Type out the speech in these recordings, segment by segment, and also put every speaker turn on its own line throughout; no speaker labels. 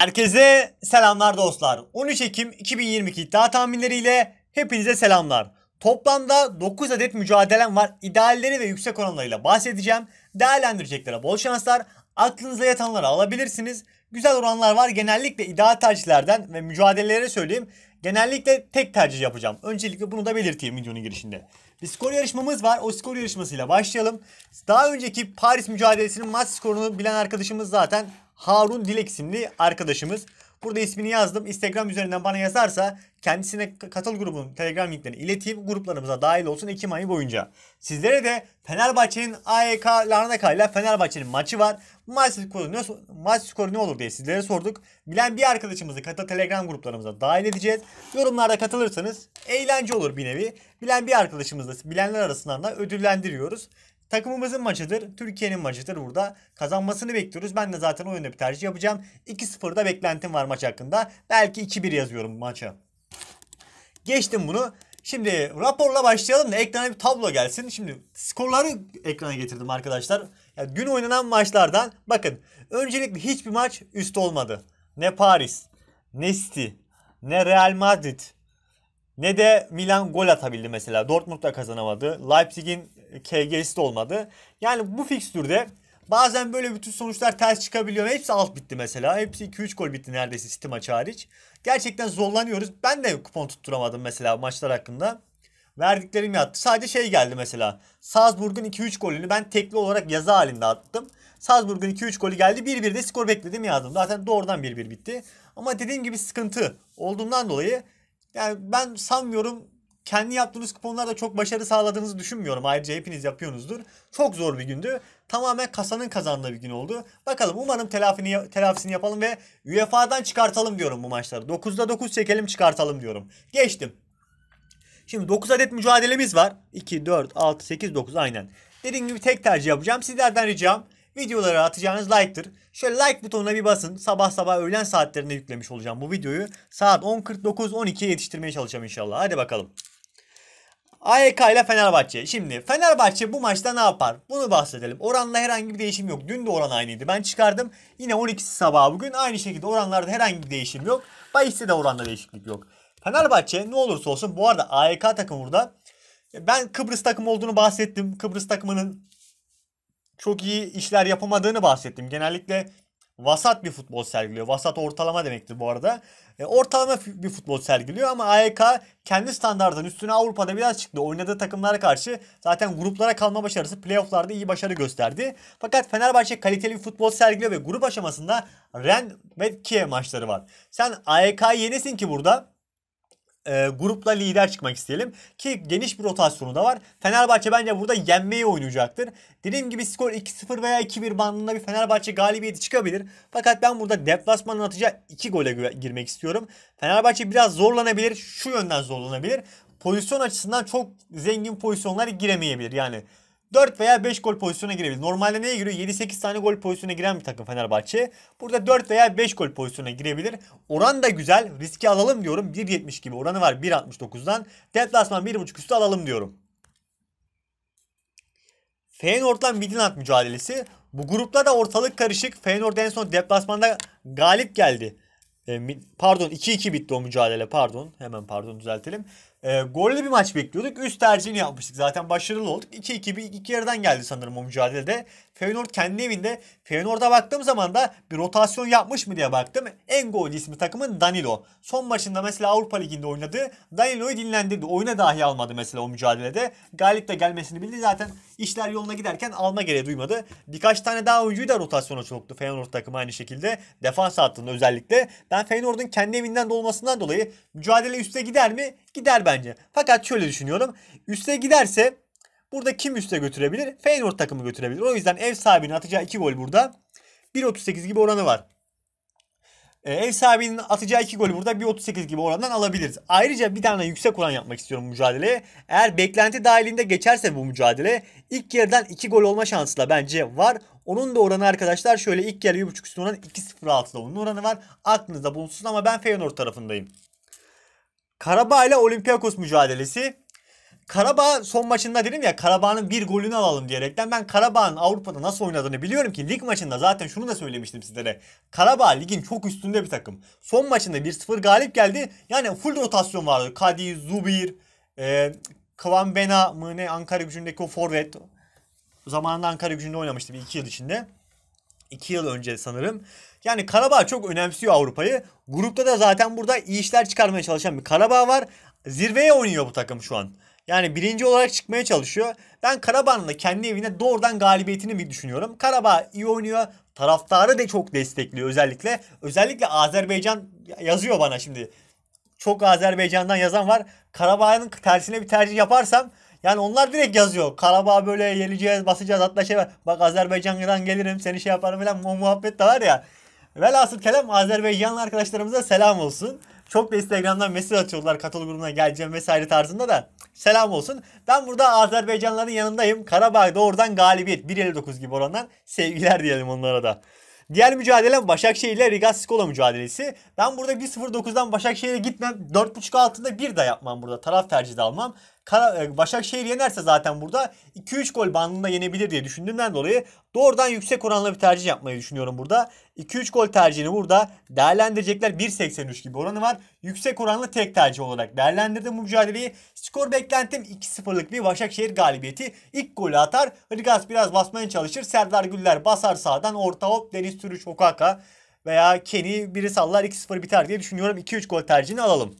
Herkese selamlar dostlar. 13 Ekim 2022 iddia tahminleriyle hepinize selamlar. Toplamda 9 adet mücadelem var. İdealleri ve yüksek oranlarıyla bahsedeceğim. Değerlendireceklere bol şanslar. Aklınıza yatanları alabilirsiniz. Güzel oranlar var. Genellikle ideal tercihlerden ve mücadelelere söyleyeyim. Genellikle tek tercih yapacağım. Öncelikle bunu da belirteyim videonun girişinde. Bir skor yarışmamız var. O skor yarışmasıyla başlayalım. Daha önceki Paris mücadelesinin maç skorunu bilen arkadaşımız zaten Harun Dilek isimli arkadaşımız. Burada ismini yazdım. Instagram üzerinden bana yazarsa kendisine katıl grubunun Telegram linklerini iletip Gruplarımıza dahil olsun Ekim ayı boyunca. Sizlere de Fenerbahçe'nin AEK Larnaka ile Fenerbahçe'nin maçı var. Maç skoru, ne, maç skoru ne olur diye sizlere sorduk. Bilen bir arkadaşımızı katıl Telegram gruplarımıza dahil edeceğiz. Yorumlarda katılırsanız eğlence olur bir nevi. Bilen bir arkadaşımızla bilenler arasından da ödüllendiriyoruz. Takımımızın maçıdır. Türkiye'nin maçıdır burada. Kazanmasını bekliyoruz. Ben de zaten o yönde bir tercih yapacağım. 2-0'da beklentim var maç hakkında. Belki 2-1 yazıyorum maça. Geçtim bunu. Şimdi raporla başlayalım da ekrana bir tablo gelsin. Şimdi skorları ekrana getirdim arkadaşlar. Yani gün oynanan maçlardan bakın. Öncelikle hiçbir maç üst olmadı. Ne Paris, ne City, ne Real Madrid, ne de Milan gol atabildi mesela. Dortmund da kazanamadı. Leipzig'in KG'si de olmadı. Yani bu fikstürde bazen böyle bütün sonuçlar ters çıkabiliyor. Hepsi alt bitti mesela. Hepsi 2-3 gol bitti neredeyse City maçı hariç. Gerçekten zorlanıyoruz. Ben de kupon tutturamadım mesela maçlar hakkında. Verdiklerim yattı. Sadece şey geldi mesela. Salzburg'un 2-3 golünü ben tekli olarak yazı halinde attım. Salzburg'un 2-3 golü geldi. 1-1 de skor bekledim yazdım. Zaten doğrudan 1-1 bitti. Ama dediğim gibi sıkıntı olduğundan dolayı yani ben sanmıyorum kendi yaptığınız kuponlarda çok başarı sağladığınızı düşünmüyorum. Ayrıca hepiniz yapıyorsunuzdur. Çok zor bir gündü. Tamamen kasanın kazandığı bir gün oldu. Bakalım umarım telafini, telafisini yapalım ve UEFA'dan çıkartalım diyorum bu maçları. 9'da 9 çekelim çıkartalım diyorum. Geçtim. Şimdi 9 adet mücadelemiz var. 2, 4, 6, 8, 9 aynen. Dediğim gibi tek tercih yapacağım. Sizlerden ricam videolara atacağınız like'tır. Şöyle like butonuna bir basın. Sabah sabah öğlen saatlerinde yüklemiş olacağım bu videoyu. Saat 10.49-12'ye yetiştirmeye çalışacağım inşallah. Hadi bakalım. AYK e ile Fenerbahçe. Şimdi Fenerbahçe bu maçta ne yapar? Bunu bahsedelim. Oranla herhangi bir değişim yok. Dün de oran aynıydı. Ben çıkardım. Yine 12'si sabah bugün. Aynı şekilde oranlarda herhangi bir değişim yok. Bahis'te de oranda değişiklik yok. Fenerbahçe ne olursa olsun bu arada AYK e takım burada. Ben Kıbrıs takımı olduğunu bahsettim. Kıbrıs takımının çok iyi işler yapamadığını bahsettim. Genellikle vasat bir futbol sergiliyor. Vasat ortalama demektir bu arada. E, ortalama bir futbol sergiliyor ama AYK e kendi standartının üstüne Avrupa'da biraz çıktı. Oynadığı takımlara karşı zaten gruplara kalma başarısı playofflarda iyi başarı gösterdi. Fakat Fenerbahçe kaliteli bir futbol sergiliyor ve grup aşamasında Ren ve Kiev maçları var. Sen AYK e yenesin ki burada e, grupla lider çıkmak isteyelim. Ki geniş bir rotasyonu da var. Fenerbahçe bence burada yenmeyi oynayacaktır. Dediğim gibi skor 2-0 veya 2-1 bandında bir Fenerbahçe galibiyeti çıkabilir. Fakat ben burada deplasmanın atacağı 2 gole girmek istiyorum. Fenerbahçe biraz zorlanabilir. Şu yönden zorlanabilir. Pozisyon açısından çok zengin pozisyonlar giremeyebilir. Yani 4 veya 5 gol pozisyona girebilir. Normalde neye giriyor? 7-8 tane gol pozisyona giren bir takım Fenerbahçe. Burada 4 veya 5 gol pozisyona girebilir. Oran da güzel. Riski alalım diyorum. 1.70 gibi oranı var 1.69'dan. Deplasman 1.5 üstü alalım diyorum. Feyenoord'la Midland mücadelesi. Bu grupta da ortalık karışık. Feyenoord en son deplasmanda galip geldi. E, pardon 2-2 bitti o mücadele pardon. Hemen pardon düzeltelim. E, gollü bir maç bekliyorduk. Üst tercihini yapmıştık. Zaten başarılı olduk. 2-2 bir iki yerden geldi sanırım o mücadelede. Feyenoord kendi evinde. Feyenoord'a baktığım zaman da bir rotasyon yapmış mı diye baktım. En gol ismi takımın Danilo. Son maçında mesela Avrupa Ligi'nde oynadı. Danilo'yu dinlendirdi. Oyuna dahi almadı mesela o mücadelede. Galip de gelmesini bildi. Zaten işler yoluna giderken alma gereği duymadı. Birkaç tane daha oyuncuyu da rotasyona soktu Feyenoord takımı aynı şekilde. Defans hattında özellikle. Ben Feyenoord'un kendi evinden dolmasından dolayı mücadele üste gider mi? gider bence. Fakat şöyle düşünüyorum. Üste giderse burada kim üste götürebilir? Feyenoord takımı götürebilir. O yüzden ev sahibinin atacağı 2 gol burada. 1.38 gibi oranı var. E, ev sahibinin atacağı 2 gol burada 1.38 gibi orandan alabiliriz. Ayrıca bir tane yüksek oran yapmak istiyorum mücadeleye. Eğer beklenti dahilinde geçerse bu mücadele ilk yarıdan 2 gol olma şansı da bence var. Onun da oranı arkadaşlar şöyle ilk yarı 1.5 üstü oran 2.06'da onun oranı var. Aklınızda bulunsun ama ben Feyenoord tarafındayım. Karabağ ile Olympiakos mücadelesi. Karabağ son maçında dedim ya Karabağ'ın bir golünü alalım diyerekten ben Karabağ'ın Avrupa'da nasıl oynadığını biliyorum ki lig maçında zaten şunu da söylemiştim sizlere. Karabağ ligin çok üstünde bir takım. Son maçında 1-0 galip geldi. Yani full rotasyon vardı. Kadi, Zubir, e, Kıvan Bena mı ne Ankara gücündeki o forvet. Zamanında Ankara gücünde oynamıştı bir iki yıl içinde. 2 yıl önce sanırım. Yani Karabağ çok önemsiyor Avrupa'yı. Grupta da zaten burada iyi işler çıkarmaya çalışan bir Karabağ var. Zirveye oynuyor bu takım şu an. Yani birinci olarak çıkmaya çalışıyor. Ben Karabağ'ın da kendi evine doğrudan galibiyetini bir düşünüyorum. Karabağ iyi oynuyor. Taraftarı da çok destekliyor özellikle. Özellikle Azerbaycan yazıyor bana şimdi. Çok Azerbaycan'dan yazan var. Karabağ'ın tersine bir tercih yaparsam yani onlar direkt yazıyor. Karabağ böyle yeneceğiz, basacağız hatta şey var. Bak Azerbaycan'dan gelirim seni şey yaparım falan o muhabbet de var ya. Velhasıl kelam Azerbaycanlı arkadaşlarımıza selam olsun. Çok da Instagram'dan mesaj atıyorlar katıl grubuna geleceğim vesaire tarzında da selam olsun. Ben burada Azerbaycanlıların yanındayım. Karabağ'da oradan galibiyet 1.59 gibi orandan sevgiler diyelim onlara da. Diğer mücadele Başakşehir ile Riga Skola mücadelesi. Ben burada 1.09'dan Başakşehir'e gitmem. 4.5 altında bir de yapmam burada. Taraf tercihi almam. E, Başakşehir yenerse zaten burada 2-3 gol bandında yenebilir diye düşündüğümden dolayı doğrudan yüksek oranlı bir tercih yapmayı düşünüyorum burada. 2-3 gol tercihini burada değerlendirecekler 1.83 gibi oranı var. Yüksek oranlı tek tercih olarak değerlendirdim bu mücadeleyi. Skor beklentim 2-0'lık bir Başakşehir galibiyeti. İlk golü atar. Hırgas biraz basmaya çalışır. Serdar Güller basar sağdan. Orta hop Deniz Türüç Okaka veya Kenny biri sallar 2-0 biter diye düşünüyorum. 2-3 gol tercihini alalım.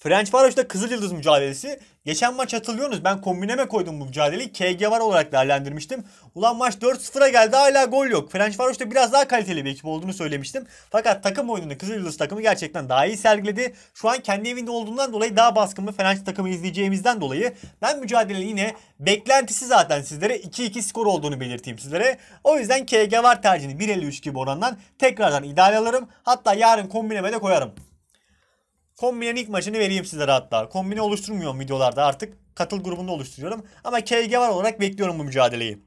French Varoş'ta Kızıl Yıldız mücadelesi. Geçen maç hatırlıyorsunuz ben kombineme koydum bu mücadeleyi. KG var olarak değerlendirmiştim. Ulan maç 4-0'a geldi hala gol yok. French Varoş'ta biraz daha kaliteli bir ekip olduğunu söylemiştim. Fakat takım oyununu Kızıl Yıldız takımı gerçekten daha iyi sergiledi. Şu an kendi evinde olduğundan dolayı daha baskın bir French takımı izleyeceğimizden dolayı ben mücadelenin yine beklentisi zaten sizlere 2-2 skor olduğunu belirteyim sizlere. O yüzden KG var tercihini 1.53 gibi orandan tekrardan ideal alırım. Hatta yarın kombineme de koyarım. Kombinin ilk maçını vereyim sizlere hatta. Kombini oluşturmuyorum videolarda artık. Katıl grubunda oluşturuyorum. Ama KG var olarak bekliyorum bu mücadeleyi.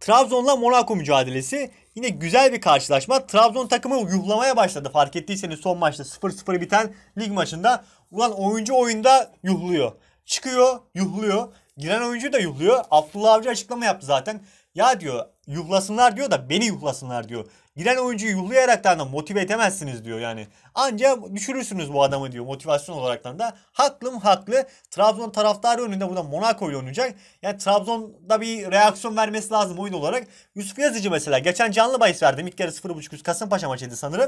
Trabzon'la Monaco mücadelesi yine güzel bir karşılaşma. Trabzon takımı yuhlamaya başladı. Fark ettiyseniz son maçta 0-0 biten lig maçında ulan oyuncu oyunda yuhluyor. Çıkıyor, yuhluyor. Giren oyuncu da yuhluyor. Abdullah Avcı açıklama yaptı zaten. Ya diyor yuhlasınlar diyor da beni yuhlasınlar diyor. Giren oyuncuyu yuhlayaraktan da motive edemezsiniz diyor yani. Ancak düşürürsünüz bu adamı diyor motivasyon olaraktan da. Haklım haklı. Trabzon taraftarı önünde burada Monaco ile oynayacak. Yani Trabzon'da bir reaksiyon vermesi lazım oyun olarak. Yusuf Yazıcı mesela geçen canlı bahis verdim. İlk yarı 0.5 Kasımpaşa maçıydı sanırım.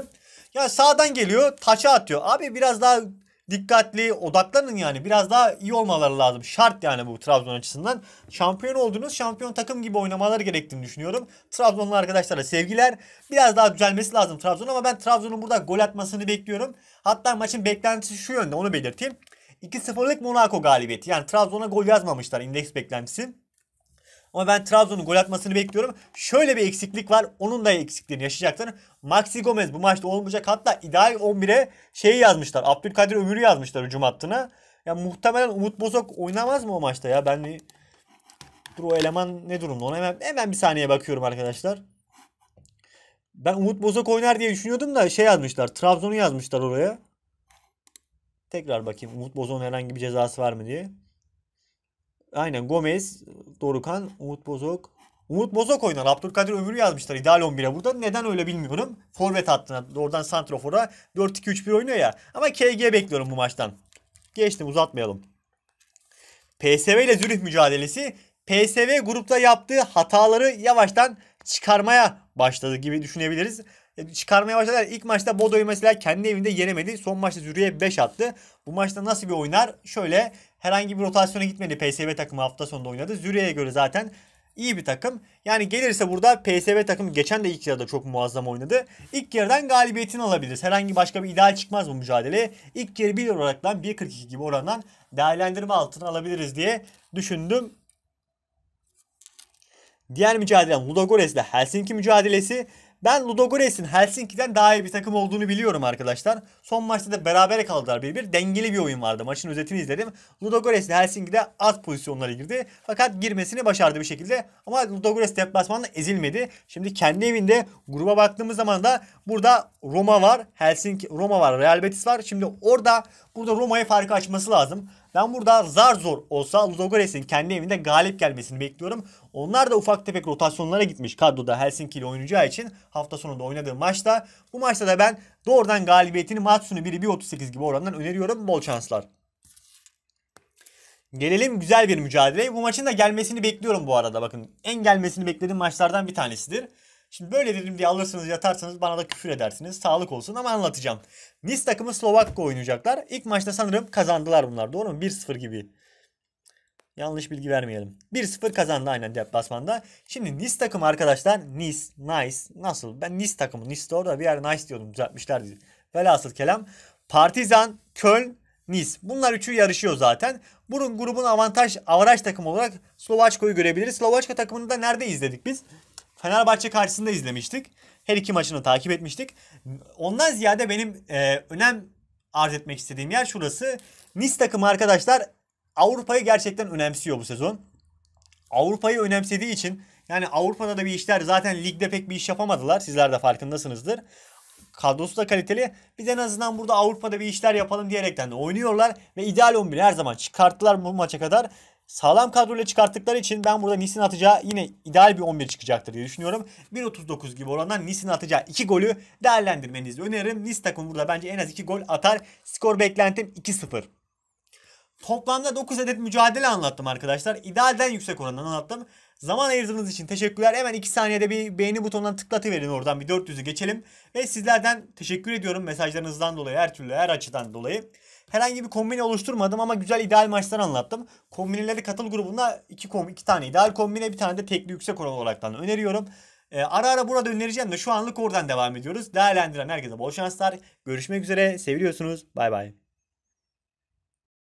Ya yani sağdan geliyor taça atıyor. Abi biraz daha dikkatli odaklanın yani. Biraz daha iyi olmaları lazım. Şart yani bu Trabzon açısından. Şampiyon olduğunuz şampiyon takım gibi oynamaları gerektiğini düşünüyorum. Trabzonlu arkadaşlara sevgiler. Biraz daha düzelmesi lazım Trabzon ama ben Trabzon'un burada gol atmasını bekliyorum. Hatta maçın beklentisi şu yönde onu belirteyim. 2-0'lık Monaco galibiyeti. Yani Trabzon'a gol yazmamışlar indeks beklentisi. Ama ben Trabzon'un gol atmasını bekliyorum. Şöyle bir eksiklik var. Onun da eksikliğini yaşayacaklar. Maxi Gomez bu maçta olmayacak. Hatta ideal 11'e şey yazmışlar. Abdülkadir Ömür'ü yazmışlar hücum hattına. Ya muhtemelen Umut Bozok oynamaz mı o maçta ya? Ben Dur o eleman ne durumda? Ona hemen, hemen bir saniye bakıyorum arkadaşlar. Ben Umut Bozok oynar diye düşünüyordum da şey yazmışlar. Trabzon'u yazmışlar oraya. Tekrar bakayım Umut Bozok'un herhangi bir cezası var mı diye. Aynen Gomez, Dorukan, Umut Bozok. Umut Bozok oynar. Abdülkadir Ömür'ü yazmışlar ideal 11'e burada. Neden öyle bilmiyorum. Forvet hattına oradan Santrofor'a 4-2-3-1 oynuyor ya. Ama KG bekliyorum bu maçtan. Geçtim uzatmayalım. PSV ile Zürih mücadelesi. PSV grupta yaptığı hataları yavaştan çıkarmaya başladı gibi düşünebiliriz e, çıkarmaya başladılar. İlk maçta Bodo'yu mesela kendi evinde yenemedi. Son maçta Zürih'e 5 attı. Bu maçta nasıl bir oynar? Şöyle herhangi bir rotasyona gitmedi PSV takımı hafta sonunda oynadı. Züriye'ye göre zaten iyi bir takım. Yani gelirse burada PSV takımı geçen de ilk yarıda çok muazzam oynadı. İlk yarıdan galibiyetini alabiliriz. Herhangi başka bir ideal çıkmaz bu mücadele. İlk yarı 1 oranından 1.42 gibi orandan değerlendirme altına alabiliriz diye düşündüm. Diğer mücadele Ludogorets ile Helsinki mücadelesi. Ben Ludogorets'in Helsinki'den daha iyi bir takım olduğunu biliyorum arkadaşlar. Son maçta da berabere kaldılar bir bir. Dengeli bir oyun vardı. Maçın özetini izledim. Ludogorets Helsinki'de az pozisyonlara girdi. Fakat girmesini başardı bir şekilde. Ama Ludogorets deplasmanla ezilmedi. Şimdi kendi evinde gruba baktığımız zaman da burada Roma var. Helsinki Roma var. Real Betis var. Şimdi orada burada Roma'ya farkı açması lazım. Ben burada zar zor olsa Ludogores'in kendi evinde galip gelmesini bekliyorum. Onlar da ufak tefek rotasyonlara gitmiş kadroda Helsinki ile oynayacağı için hafta sonunda oynadığı maçta. Bu maçta da ben doğrudan galibiyetini Matsun'u 1 1 38 gibi orandan öneriyorum. Bol şanslar. Gelelim güzel bir mücadeleye. Bu maçın da gelmesini bekliyorum bu arada. Bakın en gelmesini beklediğim maçlardan bir tanesidir. Şimdi böyle dedim diye alırsanız yatarsanız bana da küfür edersiniz. Sağlık olsun ama anlatacağım. Nice takımı Slovakya oynayacaklar. İlk maçta sanırım kazandılar bunlar. Doğru mu? 1-0 gibi. Yanlış bilgi vermeyelim. 1-0 kazandı aynen deplasmanda. Şimdi Nice takımı arkadaşlar. Nice, Nice. Nasıl? Ben Nice takımı. Nice orada bir yer Nice diyordum. Düzeltmişler diye. Velhasıl kelam. Partizan, Köln, Nice. Bunlar üçü yarışıyor zaten. Bunun grubun avantaj, avaraj takımı olarak Slovaçko'yu görebiliriz. Slovaçka takımını da nerede izledik biz? Fenerbahçe karşısında izlemiştik. Her iki maçını takip etmiştik. Ondan ziyade benim e, önem arz etmek istediğim yer şurası. Nice takımı arkadaşlar Avrupa'yı gerçekten önemsiyor bu sezon. Avrupa'yı önemsediği için yani Avrupa'da da bir işler zaten ligde pek bir iş yapamadılar. Sizler de farkındasınızdır. Kadrosu da kaliteli. Biz en azından burada Avrupa'da bir işler yapalım diyerekten de oynuyorlar. Ve ideal 11 her zaman çıkarttılar bu maça kadar sağlam kadroyla çıkarttıkları için ben burada Nis'in atacağı yine ideal bir 11 çıkacaktır diye düşünüyorum. 1.39 gibi orandan Nis'in atacağı 2 golü değerlendirmenizi öneririm. Nis takım burada bence en az 2 gol atar. Skor beklentim 2-0. Toplamda 9 adet mücadele anlattım arkadaşlar. İdealden yüksek orandan anlattım. Zaman ayırdığınız için teşekkürler. Hemen 2 saniyede bir beğeni butonuna tıklatıverin oradan bir 400'ü geçelim. Ve sizlerden teşekkür ediyorum mesajlarınızdan dolayı her türlü her açıdan dolayı. Herhangi bir kombine oluşturmadım ama güzel ideal maçlar anlattım. Kombineleri katıl grubunda 2 kom iki tane ideal kombine bir tane de tekli yüksek oran olaraktan öneriyorum. Ee, ara ara burada önereceğim de şu anlık oradan devam ediyoruz. Değerlendiren herkese bol şanslar. Görüşmek üzere. Seviyorsunuz. Bay bay.